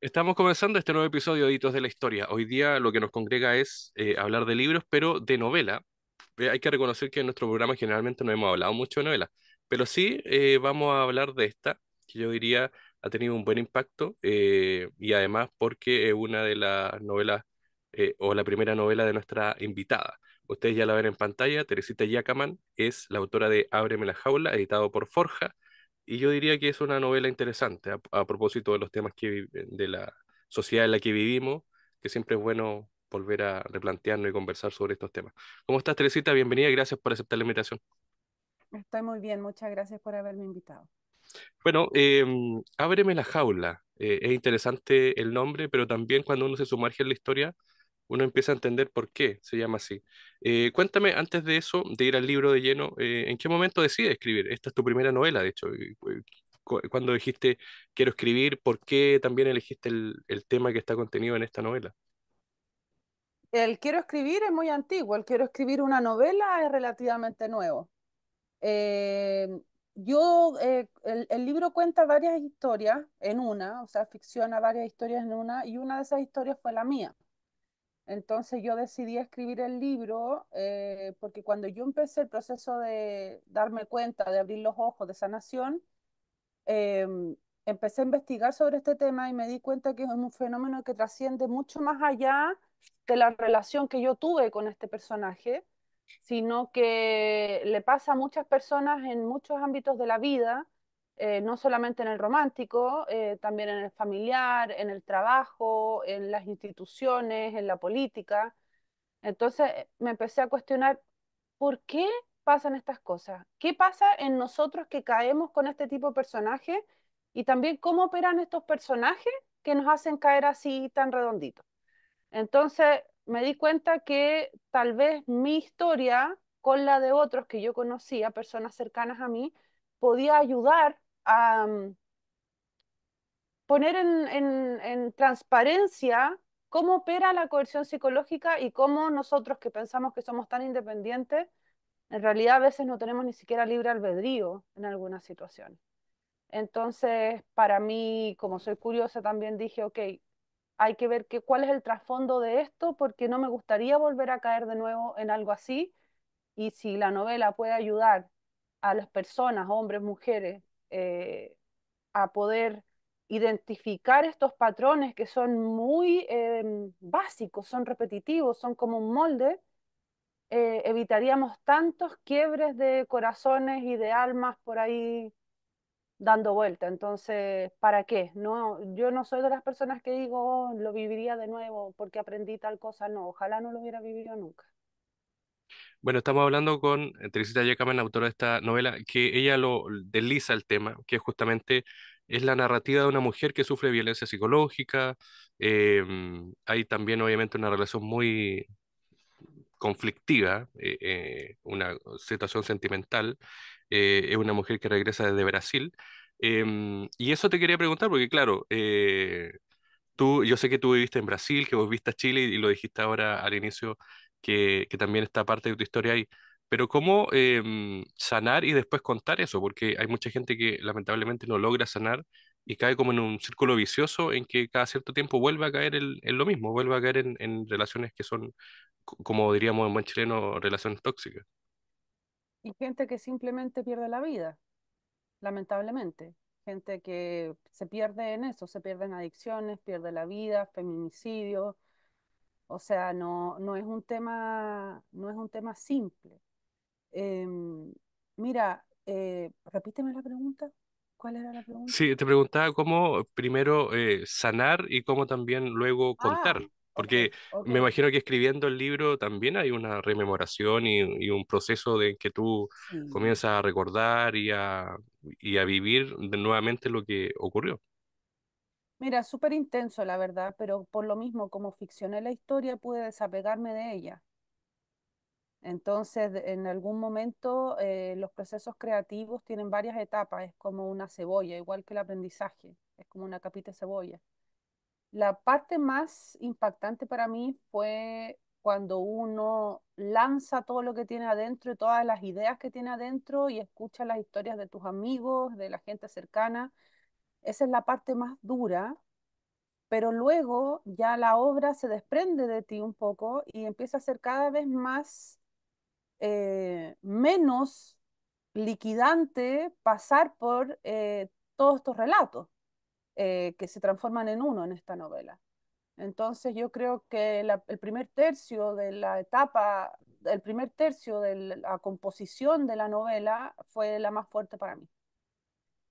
Estamos comenzando este nuevo episodio de Hitos de la Historia. Hoy día lo que nos congrega es eh, hablar de libros, pero de novela. Eh, hay que reconocer que en nuestro programa generalmente no hemos hablado mucho de novela, pero sí eh, vamos a hablar de esta, que yo diría ha tenido un buen impacto y además porque es una de las novelas o la primera novela de nuestra invitada. Ustedes ya la ven en pantalla, Teresita Yacaman es la autora de Ábreme la jaula, editado por Forja y yo diría que es una novela interesante a, propósito de los temas que eh, de la sociedad en la que vivimos, que siempre es bueno volver a replantearnos y conversar sobre estos temas. ¿Cómo estás, Teresita? Bienvenida, gracias por aceptar la invitación. Estoy muy bien, muchas gracias por haberme invitado. Bueno, em, Ábreme la jaula. Eh, es interesante el nombre, pero también cuando uno se sumerge en la historia, uno empieza a entender por qué se llama así. Eh, cuéntame, antes de eso, de ir al libro de lleno, eh, ¿en qué momento decides escribir? Esta es tu primera novela, de hecho. Pues, Cuando dijiste quiero escribir, ¿por qué también elegiste el, tema que está contenido en esta novela? El quiero escribir es muy antiguo, el quiero escribir una novela es relativamente nuevo. Eh, yo, el, el, libro cuenta varias historias en una, o sea, ficciona varias historias en una, y una de esas historias fue la mía. Entonces yo decidí escribir el libro eh, porque cuando yo empecé el proceso de darme cuenta, de abrir los ojos, de sanación, em, empecé a investigar sobre este tema y me di cuenta que es un fenómeno que trasciende mucho más allá de la relación que yo tuve con este personaje, sino que le pasa a muchas personas en muchos ámbitos de la vida eh, no solamente en el romántico, eh, también en el familiar, en el trabajo, en las instituciones, en la política. Entonces eh, me empecé a cuestionar, ¿por qué pasan estas cosas? ¿Qué pasa en nosotros que caemos con este tipo de personaje Y también cómo operan estos personajes que nos hacen caer así tan redonditos. Entonces me di cuenta que tal vez mi historia con la de otros que yo conocía, personas cercanas a mí, podía ayudar a poner en, transparencia cómo opera la coerción psicológica y cómo nosotros que pensamos que somos tan independientes, en realidad a veces no tenemos ni siquiera libre albedrío en alguna situación Entonces, para mí, como soy curiosa, también dije, ok, hay que ver que, cuál es el trasfondo de esto, porque no me gustaría volver a caer de nuevo en algo así. Y si la novela puede ayudar a las personas, hombres, mujeres, eh, a poder identificar estos patrones que son muy eh, básicos, son repetitivos, son como un molde, eh, evitaríamos tantos quiebres de corazones y de almas por ahí dando vuelta. Entonces, ¿para qué? No, yo no soy de las personas que digo, oh, lo viviría de nuevo porque aprendí tal cosa. No, ojalá no lo hubiera vivido nunca. Bueno, estamos hablando con eh, Teresita la autora de esta novela, que ella lo desliza el tema, que justamente es la narrativa de una mujer que sufre violencia psicológica. Em, hay también, obviamente, una relación muy conflictiva, eh, eh, una situación sentimental. es una mujer que regresa desde Brasil. Em, y eso te quería preguntar, porque claro, tú, yo sé que tú viviste en Brasil, que vos viste a Chile y lo dijiste ahora al inicio que, también está parte de tu historia ahí. Pero cómo em, sanar y después contar eso, porque hay mucha gente que lamentablemente no logra sanar y cae como en un círculo vicioso en que cada cierto tiempo vuelve a caer en lo mismo, vuelve a caer en, relaciones que son, como diríamos en buen chileno, relaciones tóxicas. Y gente que simplemente pierde la vida, lamentablemente. Gente que se pierde en eso, se pierden adicciones, pierde la vida, feminicidio. O sea, no, no, es, un tema, no es un tema simple. Em, mira, eh, repíteme la pregunta. ¿Cuál era la pregunta? Sí, te preguntaba cómo primero eh, sanar y cómo también luego ah, contar. Porque me imagino que escribiendo el libro también hay una rememoración y, un proceso de que tú comienzas a recordar y a, y a vivir nuevamente lo que ocurrió. Mira, súper intenso la verdad, pero por lo mismo, como ficcioné la historia, pude desapegarme de ella. Entonces, en algún momento, eh, los procesos creativos tienen varias etapas, es como una cebolla, igual que el aprendizaje, es como una capita de cebolla. La parte más impactante para mí fue cuando uno lanza todo lo que tiene adentro y todas las ideas que tiene adentro y escucha las historias de tus amigos, de la gente cercana esa es la parte más dura, pero luego ya la obra se desprende de ti un poco y empieza a ser cada vez más eh, menos liquidante pasar por eh, todos estos relatos eh, que se transforman en uno en esta novela. Entonces yo creo que el primer tercio de la etapa, el primer tercio de la composición de la novela fue la más fuerte para mí.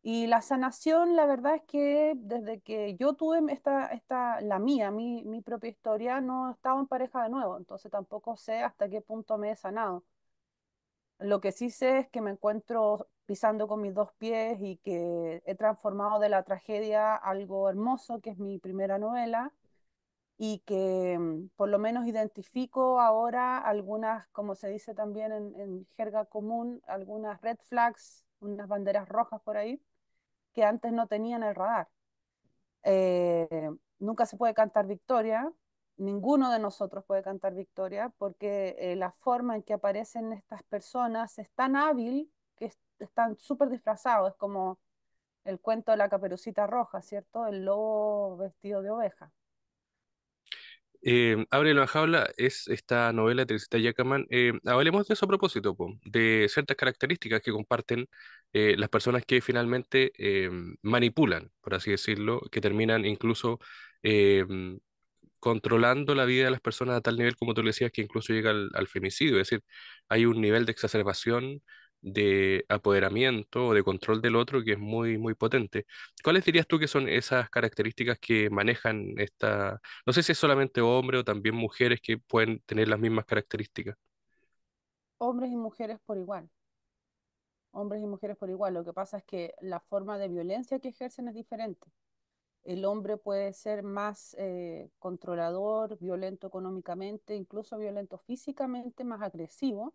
Y la sanación, la verdad es que desde que yo tuve esta, esta la mía, mi, mi propia historia, no estaba en pareja de nuevo, entonces tampoco sé hasta qué punto me he sanado. Lo que sí sé es que me encuentro pisando con mis dos pies y que he transformado de la tragedia algo hermoso, que es mi primera novela, y que mm, por lo menos identifico ahora algunas, como se dice también en, en jerga común, algunas red flags, unas banderas rojas por ahí, que antes no tenían el radar. Eh, nunca se puede cantar victoria, ninguno de nosotros puede cantar victoria, porque eh, la forma en que aparecen estas personas es tan hábil que están súper disfrazados, es como el cuento de la caperucita roja, ¿cierto? El lobo vestido de oveja. Eh, abre la jaula es esta novela de Teresita Yakaman. hablemos de eso a propósito, de ciertas características que comparten eh, las personas que finalmente em, manipulan, por así decirlo, que terminan incluso em, controlando la vida de las personas a tal nivel, como tú le decías, que incluso llega al, femicidio. Es decir, hay un nivel de exacerbación de apoderamiento o de control del otro que es muy, muy potente. ¿Cuáles dirías tú que son esas características que manejan esta, no sé si es solamente hombre o también mujeres que pueden tener las mismas características? Hombres y mujeres por igual hombres y mujeres por igual. Lo que pasa es que la forma de violencia que ejercen es diferente. El hombre puede ser más eh, controlador, violento económicamente, incluso violento físicamente, más agresivo,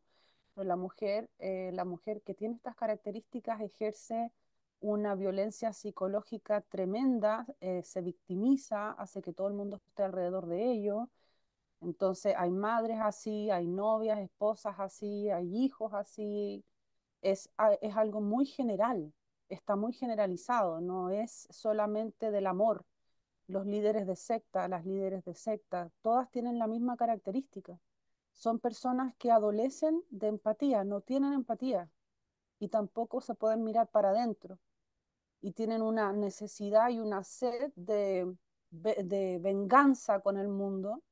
pero la mujer, eh, la mujer que tiene estas características ejerce una violencia psicológica tremenda, eh, se victimiza, hace que todo el mundo esté alrededor de ello. Entonces hay madres así, hay novias, esposas así, hay hijos así, es, algo muy general, está muy generalizado, no es solamente del amor. Los líderes de secta, las líderes de secta, todas tienen la misma característica. Son personas que adolecen de empatía, no tienen empatía y tampoco se pueden mirar para adentro y tienen una necesidad y una sed de venganza con el mundo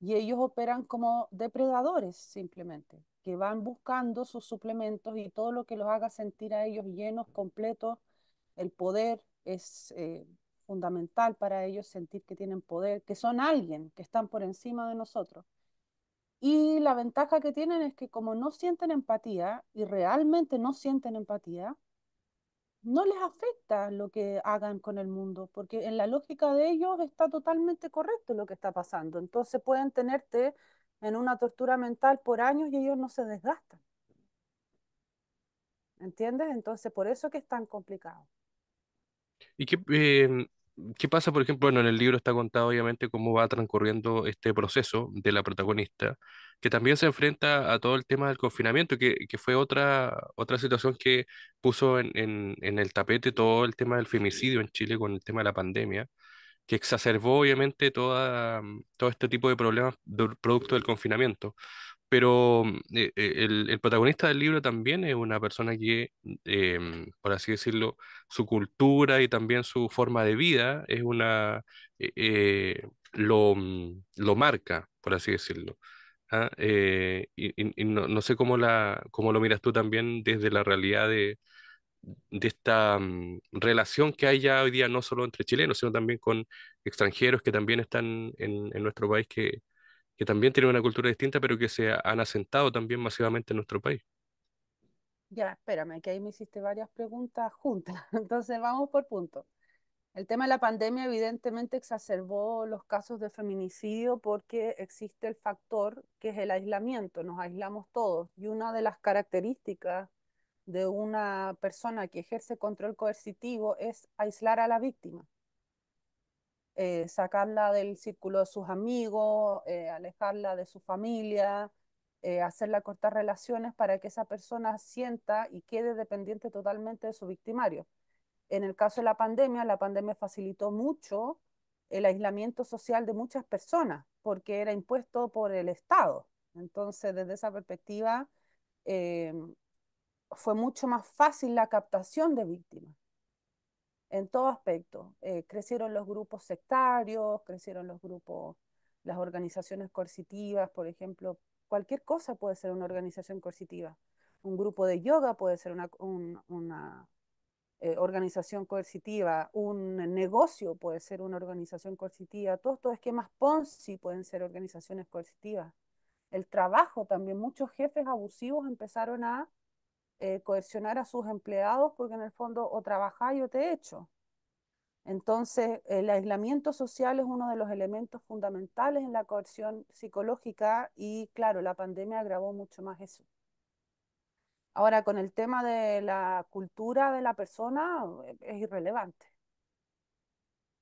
y ellos operan como depredadores simplemente que van buscando sus suplementos y todo lo que los haga sentir a ellos llenos, completos. El poder es eh, fundamental para ellos, sentir que tienen poder, que son alguien, que están por encima de nosotros. Y la ventaja que tienen es que como no sienten empatía y realmente no sienten empatía, no les afecta lo que hagan con el mundo, porque en la lógica de ellos está totalmente correcto lo que está pasando. Entonces pueden tenerte en una tortura mental por años y ellos no se desgastan. ¿Entiendes? Entonces, por eso que es tan complicado. ¿Y em, qué, pasa, por ejemplo? Bueno, en el libro está contado obviamente cómo va transcurriendo este proceso de la protagonista, que también se enfrenta a todo el tema del confinamiento, que, fue otra, otra situación que puso en, el tapete todo el tema del femicidio en Chile con el tema de la pandemia que exacerbó obviamente toda, mm, todo este tipo de problemas producto del confinamiento. Pero mm, eh, eh, el, el, protagonista del libro también es una persona que, mm, eh, por así decirlo, su cultura y también su forma de vida es una, lo, lo, marca, por así decirlo. ¿Ah? y, y, y no, no, sé cómo, la, cómo lo miras tú también desde la realidad de, de esta mm, relación que hay ya hoy día no solo entre chilenos, sino también con extranjeros que también están en, en nuestro país, que, que, también tienen una cultura distinta, pero que se han asentado también masivamente en nuestro país. Ya, espérame, que ahí me hiciste varias preguntas juntas, entonces vamos por punto. El tema de la pandemia evidentemente exacerbó los casos de feminicidio porque existe el factor que es el aislamiento, nos aislamos todos y una de las características de una persona que ejerce control coercitivo es aislar a la víctima, eh, sacarla del círculo de sus amigos, eh, alejarla de su familia, eh, hacerla cortar relaciones para que esa persona sienta y quede dependiente totalmente de su victimario. En el caso de la pandemia, la pandemia facilitó mucho el aislamiento social de muchas personas porque era impuesto por el Estado. Entonces, desde esa perspectiva, eh, fue mucho más fácil la captación de víctimas en todo aspecto. Eh, crecieron los grupos sectarios, crecieron los grupos, las organizaciones coercitivas, por ejemplo. Cualquier cosa puede ser una organización coercitiva. Un grupo de yoga puede ser una, eh, organización coercitiva. Un negocio puede ser una organización coercitiva. Todos estos esquemas Ponzi pueden ser organizaciones coercitivas. El trabajo también. Muchos jefes abusivos empezaron a eh, coercionar a sus empleados porque en el fondo o trabajáis o te hecho. Entonces, el aislamiento social es uno de los elementos fundamentales en la coerción psicológica y claro, la pandemia agravó mucho más eso. Ahora, con el tema de la cultura de la persona, eh, es irrelevante.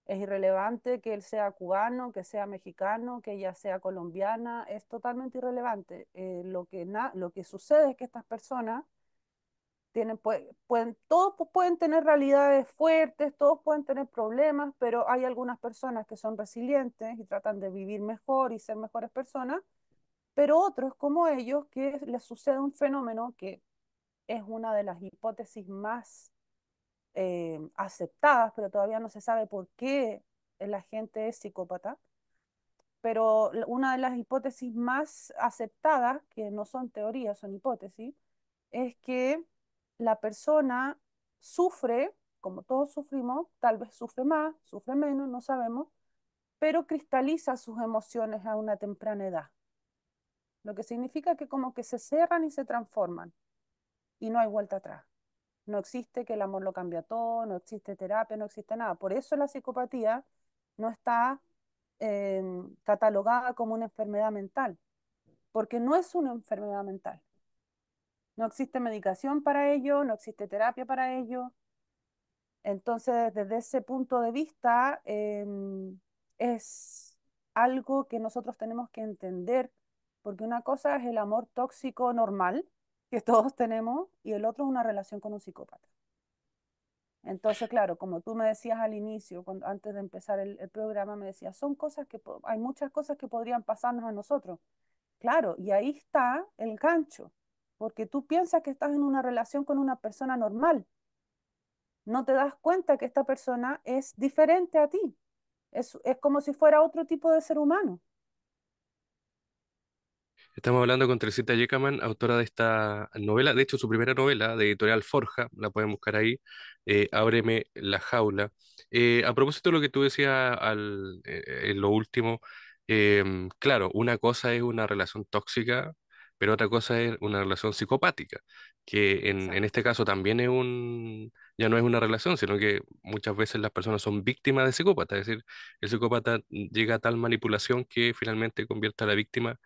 Es irrelevante que él sea cubano, que sea mexicano, que ella sea colombiana, es totalmente irrelevante. Eh, lo, que lo que sucede es que estas personas pueden, todos pueden tener realidades fuertes, todos pueden tener problemas, pero hay algunas personas que son resilientes y tratan de vivir mejor y ser mejores personas, pero otros como ellos que les sucede un fenómeno que es una de las hipótesis más eh, aceptadas, pero todavía no se sabe por qué la gente es psicópata. Pero una de las hipótesis más aceptadas, que no son teorías, son hipótesis, es que la persona sufre, como todos sufrimos, tal vez sufre más, sufre menos, no sabemos, pero cristaliza sus emociones a una temprana edad. Lo que significa que como que se cerran y se transforman y no hay vuelta atrás. No existe que el amor lo a todo, no existe terapia, no existe nada. Por eso la psicopatía no está em, catalogada como una enfermedad mental, porque no es una enfermedad mental. No existe medicación para ello, no existe terapia para ello. Entonces, desde ese punto de vista, em, es algo que nosotros tenemos que entender, porque una cosa es el amor tóxico normal que todos tenemos y el otro es una relación con un psicópata. Entonces, claro, como tú me decías al inicio, antes de empezar el, programa, me decías, son cosas que hay muchas cosas que podrían pasarnos a nosotros. Claro, y ahí está el gancho porque tú piensas que estás en una relación con una persona normal. No te das cuenta que esta persona es diferente a ti. Es, como si fuera otro tipo de ser humano. Estamos hablando con Teresita Yekaman, autora de esta novela, de hecho su primera novela de editorial Forja, la pueden buscar ahí, eh, Ábreme la jaula. Eh, a propósito de lo que tú decías eh, en lo último, em, claro, una cosa es una relación tóxica pero otra cosa es una relación psicopática, que en, este caso también es un, ya no es una relación, sino que muchas veces las personas son víctimas de psicópata, es decir, el psicópata llega a tal manipulación que finalmente convierte a la víctima,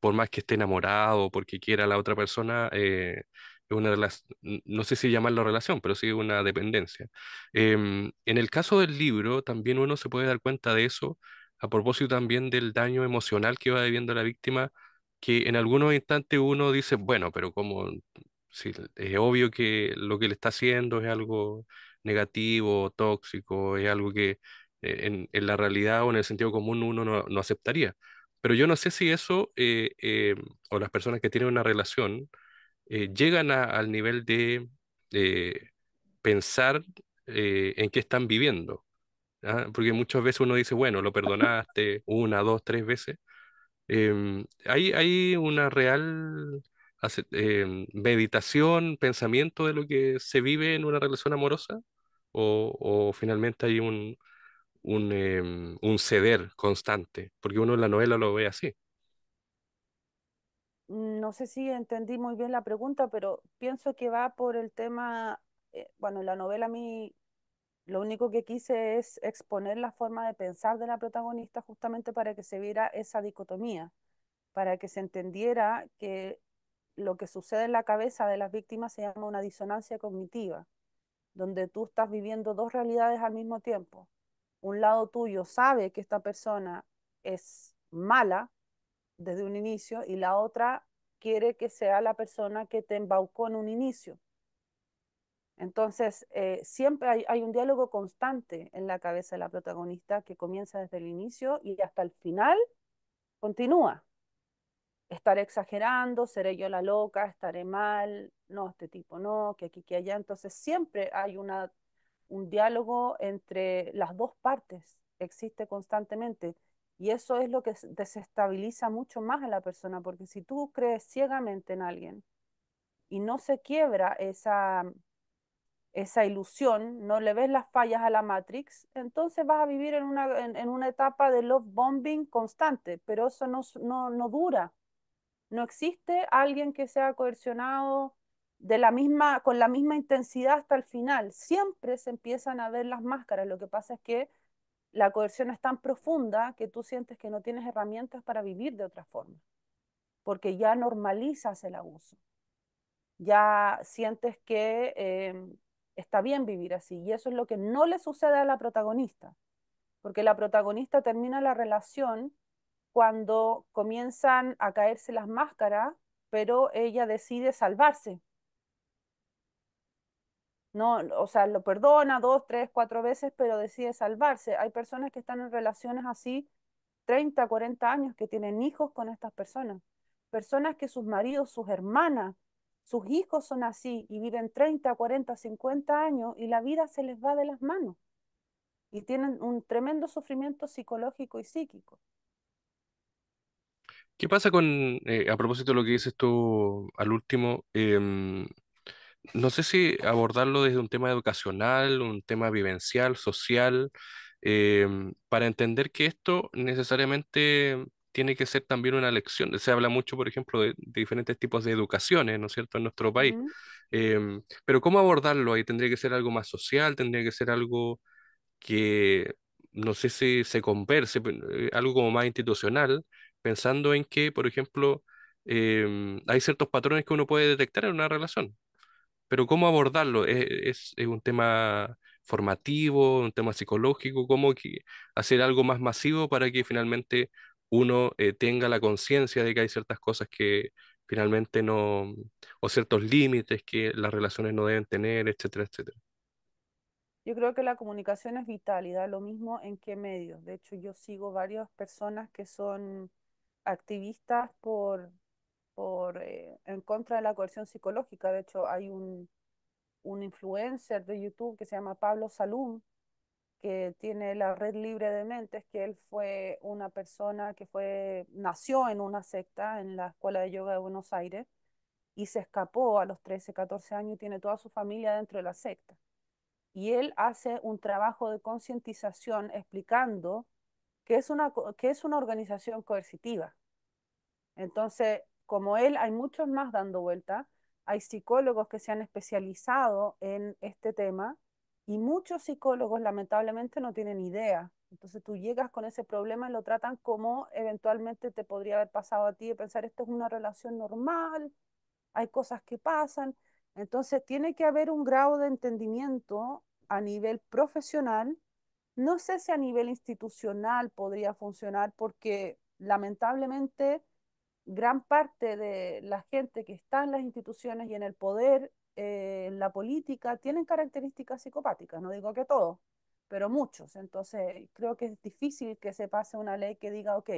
por más que esté enamorado, o porque quiera a la otra persona, eh, una no sé si llamarlo relación, pero sí una dependencia. Em, en el caso del libro, también uno se puede dar cuenta de eso a propósito también del daño emocional que va debiendo la víctima que en algunos instantes uno dice, bueno, pero como si es obvio que lo que le está haciendo es algo negativo, tóxico, es algo que eh, en, en la realidad o en el sentido común uno no, no aceptaría. Pero yo no sé si eso eh, eh, o las personas que tienen una relación llegan a, al nivel de pensar en qué están viviendo. ¿ah? Porque muchas veces uno dice, bueno, lo perdonaste una, dos, tres veces, Em, hay, hay una real em, meditación, pensamiento de lo que se vive en una relación amorosa o, finalmente hay un, em, un, ceder constante, porque uno en la novela lo ve así. Mm, no sé si entendí muy bien la pregunta, pero pienso que va por el tema, eh, bueno, en la novela a mí lo único que quise es exponer la forma de pensar de la protagonista justamente para que se viera esa dicotomía, para que se entendiera que lo que sucede en la cabeza de las víctimas se llama una disonancia cognitiva, donde tú estás viviendo dos realidades al mismo tiempo. Un lado tuyo sabe que esta persona es mala desde un inicio y la otra quiere que sea la persona que te embaucó en un inicio. Entonces, eh, siempre hay, un diálogo constante en la cabeza de la protagonista que comienza desde el inicio y hasta el final continúa. Estaré exagerando, seré yo la loca, estaré mal, no, este tipo no, que aquí, que allá. Entonces, siempre hay una, un diálogo entre las dos partes, existe constantemente. Y eso es lo que desestabiliza mucho más a la persona, porque si tú crees ciegamente en alguien y no se quiebra esa esa ilusión, no le ves las fallas a la Matrix, entonces vas a vivir en una, en, una etapa de love bombing constante, pero eso no, no, dura. No existe alguien que sea coercionado de la misma, con la misma intensidad hasta el final. Siempre se empiezan a ver las máscaras. Lo que pasa es que la coerción es tan profunda que tú sientes que no tienes herramientas para vivir de otra forma, porque ya normalizas el abuso. Ya sientes que... Em, está bien vivir así. Y eso es lo que no le sucede a la protagonista, porque la protagonista termina la relación cuando comienzan a caerse las máscaras, pero ella decide salvarse. No, o sea, lo perdona dos, tres, cuatro veces, pero decide salvarse. Hay personas que están en relaciones así 30, 40 años, que tienen hijos con estas personas. Personas que sus maridos, sus hermanas, sus hijos son así y viven 30, 40, 50 años y la vida se les va de las manos y tienen un tremendo sufrimiento psicológico y psíquico. ¿Qué pasa con, eh, a propósito de lo que dices tú al último, em, no sé si abordarlo desde un tema educacional, un tema vivencial, social, em, para entender que esto necesariamente tiene que ser también una lección. Se habla mucho, por ejemplo, de, diferentes tipos de educaciones, ¿no es cierto?, en nuestro país. Em, pero ¿cómo abordarlo ahí? ¿Tendría que ser algo más social? ¿Tendría que ser algo que, no sé si se converse, eh, algo como más institucional, pensando en que, por ejemplo, em, hay ciertos patrones que uno puede detectar en una relación? Pero ¿cómo abordarlo? es, es, es un tema formativo, un tema psicológico, cómo hacer algo más masivo para que finalmente uno eh, tenga la conciencia de que hay ciertas cosas que finalmente no, o ciertos límites que las relaciones no deben tener, etcétera, etcétera. Yo creo que la comunicación es vital y da lo mismo en qué medio. De hecho, yo sigo varias personas que son activistas por, por eh, en contra de la coerción psicológica. De hecho, hay un, un influencer de YouTube que se llama Pablo Salum, que tiene la Red Libre de Mentes, que él fue una persona que fue, nació en una secta en la Escuela de Yoga de Buenos Aires y se escapó a los 13, 14 años y tiene toda su familia dentro de la secta. Y él hace un trabajo de concientización explicando que es, una, que es una organización coercitiva. Entonces, como él, hay muchos más dando vuelta. Hay psicólogos que se han especializado en este tema y muchos psicólogos lamentablemente no tienen idea. Entonces tú llegas con ese problema y lo tratan como eventualmente te podría haber pasado a ti de pensar esto es una relación normal, hay cosas que pasan. Entonces tiene que haber un grado de entendimiento a nivel profesional. No sé si a nivel institucional podría funcionar porque lamentablemente gran parte de la gente que está en las instituciones y en el poder eh, la política tienen características psicopáticas, no digo que todos, pero muchos. Entonces, creo que es difícil que se pase una ley que diga, ok,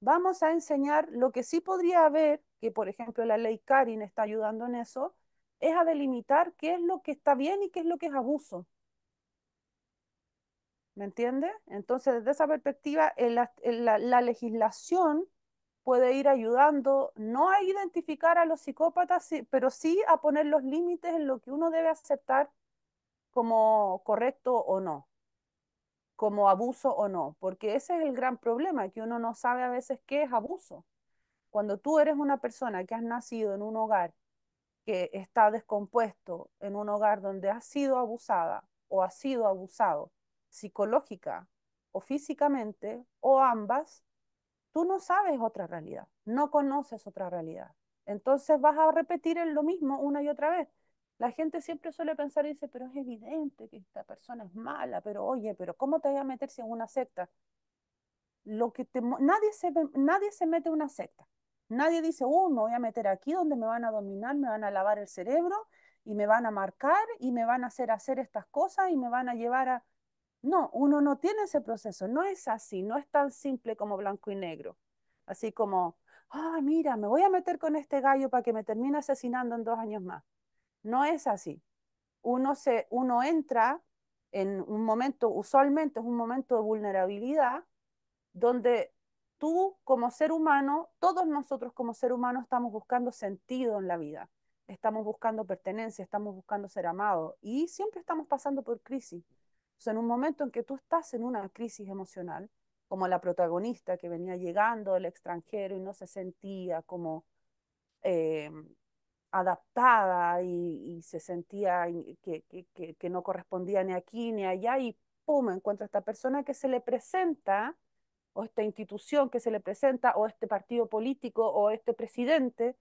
vamos a enseñar lo que sí podría haber, que por ejemplo la ley Karin está ayudando en eso, es a delimitar qué es lo que está bien y qué es lo que es abuso. ¿Me entiende? Entonces, desde esa perspectiva, la legislación puede ir ayudando no a identificar a los psicópatas, pero sí a poner los límites en lo que uno debe aceptar como correcto o no, como abuso o no, porque ese es el gran problema, que uno no sabe a veces qué es abuso. Cuando tú eres una persona que has nacido en un hogar que está descompuesto, en un hogar donde has sido abusada o has sido abusado psicológica o físicamente o ambas, tú no sabes otra realidad, no conoces otra realidad. Entonces vas a repetir lo mismo una y otra vez. La gente siempre suele pensar y dice, pero es evidente que esta persona es mala, pero oye, pero ¿cómo te vas a meter en una secta? Lo que nadie, se, nadie se mete en una secta. Nadie dice, uh, me voy a meter aquí donde me van a dominar, me van a lavar el cerebro y me van a marcar y me van a hacer hacer estas cosas y me van a llevar a... No, uno no tiene ese proceso, no es así, no es tan simple como blanco y negro. Así como, ah, mira, me voy a meter con este gallo para que me termine asesinando en dos años más. No es así. Uno, se, uno entra en un momento, usualmente es un momento de vulnerabilidad, donde tú como ser humano, todos nosotros como ser humano estamos buscando sentido en la vida, estamos buscando pertenencia, estamos buscando ser amado y siempre estamos pasando por crisis. O sea, en un momento en que tú estás en una crisis emocional, como la protagonista que venía llegando del extranjero y no se sentía como eh, adaptada y, se sentía que, no correspondía ni aquí ni allá y pum, encuentra esta persona que se le presenta o esta institución que se le presenta o este partido político o este presidente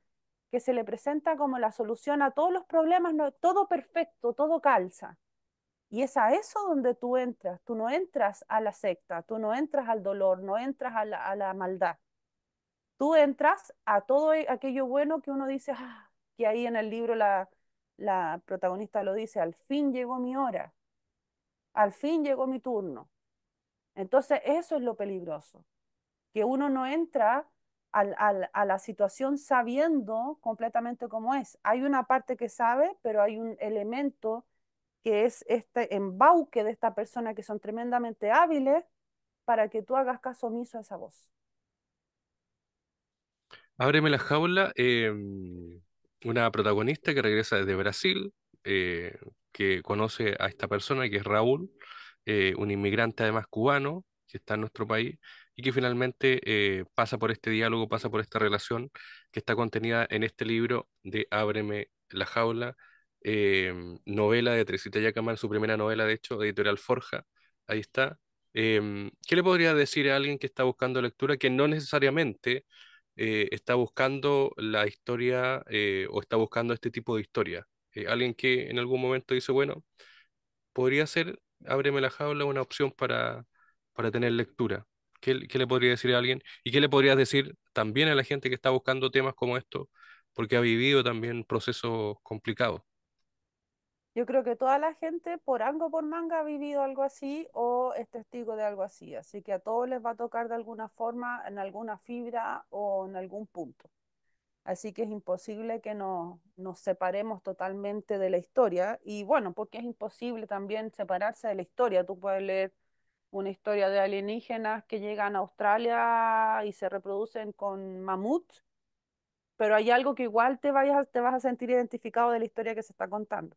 que se le presenta como la solución a todos los problemas, todo perfecto, todo calza. Y es a eso donde tú entras. Tú no entras a la secta, tú no entras al dolor, no entras a la, maldad. Tú entras a todo e, aquello bueno que uno dice, ah, que ahí en el libro la, la protagonista lo dice, al fin llegó mi hora, al fin llegó mi turno. Entonces eso es lo peligroso, que uno no entra a la situación sabiendo completamente cómo es. Hay una parte que sabe, pero hay un elemento que es este embauque de esta persona que son tremendamente hábiles para que tú hagas caso omiso a esa voz. Ábreme la jaula, em, una protagonista que regresa desde Brasil, eh, que conoce a esta persona que es Raúl, eh, un inmigrante además cubano que está en nuestro país y que finalmente eh, pasa por este diálogo, pasa por esta relación que está contenida en este libro de Ábreme la jaula Em, novela de Teresita Yacamar su primera novela, de hecho, editorial Forja, ahí está. Em, ¿Qué le podría decir a alguien que está buscando lectura que no necesariamente eh, está buscando la historia eh, o está buscando este tipo de historia? Eh, alguien que en algún momento dice, bueno, podría ser, ábreme la jaula, una opción para, para tener lectura. ¿Qué, ¿Qué, le podría decir a alguien? ¿Y qué le podrías decir también a la gente que está buscando temas como esto? Porque ha vivido también procesos complicados. Yo creo que toda la gente, por algo por manga, ha vivido algo así o es testigo de algo así. Así que a todos les va a tocar de alguna forma, en alguna fibra o en algún punto. Así que es imposible que nos, nos separemos totalmente de la historia. Y bueno, porque es imposible también separarse de la historia. Tú puedes leer una historia de alienígenas que llegan a Australia y se reproducen con mamuts, pero hay algo que igual te, vayas, te vas a sentir identificado de la historia que se está contando.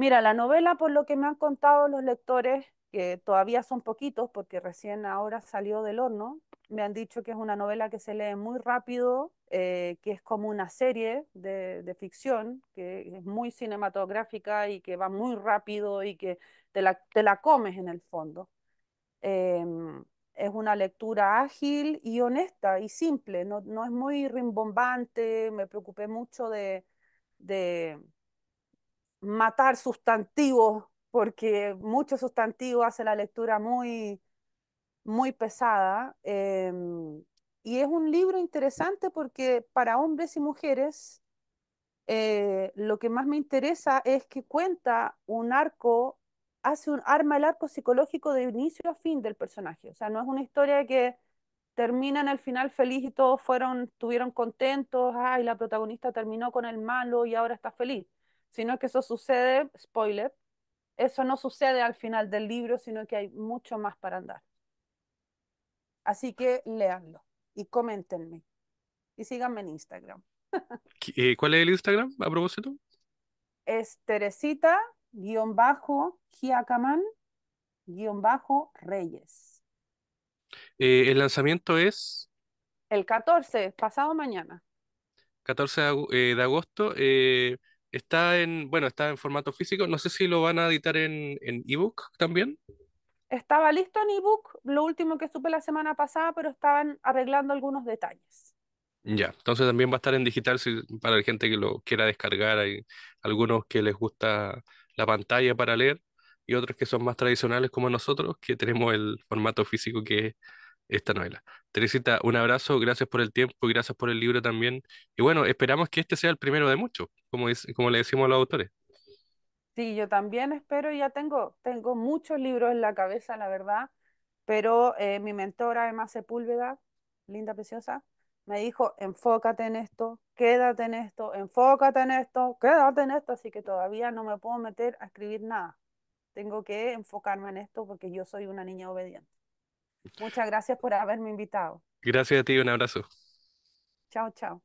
Mira, la novela, por lo que me han contado los lectores, que todavía son poquitos porque recién ahora salió del horno, me han dicho que es una novela que se lee muy rápido, eh, que es como una serie de, ficción, que es muy cinematográfica y que va muy rápido y que te la, comes en el fondo. Em, es una lectura ágil y honesta y simple, no, es muy rimbombante, me preocupé mucho de matar sustantivos, porque muchos sustantivos hace la lectura muy, muy pesada. Em, y es un libro interesante porque para hombres y mujeres eh, lo que más me interesa es que cuenta un arco, hace un arma el arco psicológico de inicio a fin del personaje. O sea, no es una historia que termina en el final feliz y todos fueron, estuvieron contentos, ay, la protagonista terminó con el malo y ahora está feliz sino que eso sucede, spoiler, eso no sucede al final del libro, sino que hay mucho más para andar. Así que leanlo y coméntenme. Y síganme en Instagram. Eh, ¿Cuál es el Instagram a propósito? Es Teresita, guión Giacaman, Reyes. Eh, el lanzamiento es... El 14, pasado mañana. 14 eh, de agosto. Eh, Está en, bueno, está en formato físico. No sé si lo van a editar en, en ebook también. Estaba listo en ebook, lo último que supe la semana pasada, pero estaban arreglando algunos detalles. Ya, entonces también va a estar en digital para la gente que lo quiera descargar. Hay algunos que les gusta la pantalla para leer y otros que son más tradicionales como nosotros, que tenemos el formato físico que es esta novela. Teresita, un abrazo, gracias por el tiempo, y gracias por el libro también. Y bueno, esperamos que este sea el primero de muchos, como, como le decimos a los autores. Sí, yo también espero, y ya tengo, tengo muchos libros en la cabeza, la verdad, pero eh, mi mentora, Emma Sepúlveda, linda, preciosa, me dijo, enfócate en esto, quédate en esto, enfócate en esto, quédate en esto, así que todavía no me puedo meter a escribir nada. Tengo que enfocarme en esto porque yo soy una niña obediente. Muchas gracias por haberme invitado. Gracias a ti, un abrazo. Chao, chao.